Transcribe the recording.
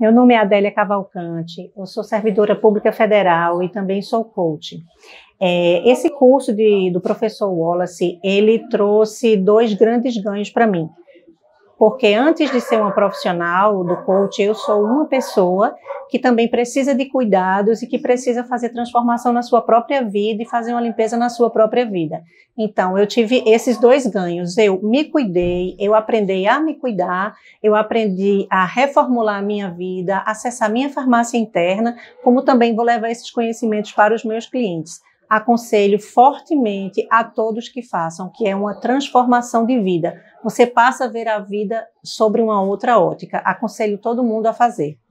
Meu nome é Adélia Cavalcante, eu sou servidora pública federal e também sou coach. É, esse curso de, do professor Wallace, ele trouxe dois grandes ganhos para mim porque antes de ser uma profissional do coach, eu sou uma pessoa que também precisa de cuidados e que precisa fazer transformação na sua própria vida e fazer uma limpeza na sua própria vida. Então, eu tive esses dois ganhos. Eu me cuidei, eu aprendi a me cuidar, eu aprendi a reformular a minha vida, acessar minha farmácia interna, como também vou levar esses conhecimentos para os meus clientes aconselho fortemente a todos que façam, que é uma transformação de vida, você passa a ver a vida sobre uma outra ótica. Aconselho todo mundo a fazer.